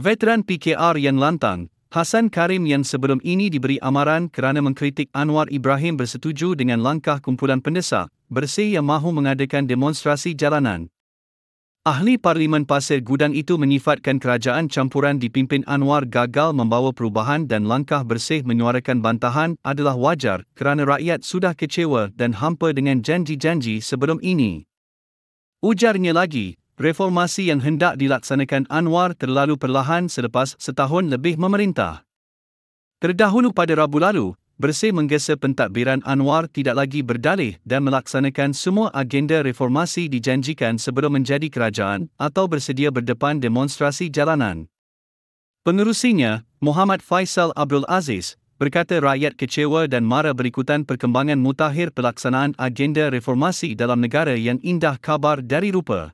Veteran PKR Yan Lantang, Hassan Karim yang sebelum ini diberi amaran kerana mengkritik Anwar Ibrahim bersetuju dengan langkah kumpulan pendesak bersih yang mahu mengadakan demonstrasi jalanan. Ahli Parlimen Pasir Gudang itu menyifatkan kerajaan campuran dipimpin Anwar gagal membawa perubahan dan langkah bersih menyuarakan bantahan adalah wajar kerana rakyat sudah kecewa dan hampa dengan janji-janji sebelum ini. Ujarnya lagi, reformasi yang hendak dilaksanakan Anwar terlalu perlahan selepas setahun lebih memerintah. Terdahulu pada Rabu lalu, Bersih menggesa pentadbiran Anwar tidak lagi berdalih dan melaksanakan semua agenda reformasi dijanjikan sebelum menjadi kerajaan atau bersedia berdepan demonstrasi jalanan. Pengurusinya, Muhammad Faisal Abdul Aziz, berkata rakyat kecewa dan marah berikutan perkembangan mutakhir pelaksanaan agenda reformasi dalam negara yang indah kabar dari rupa.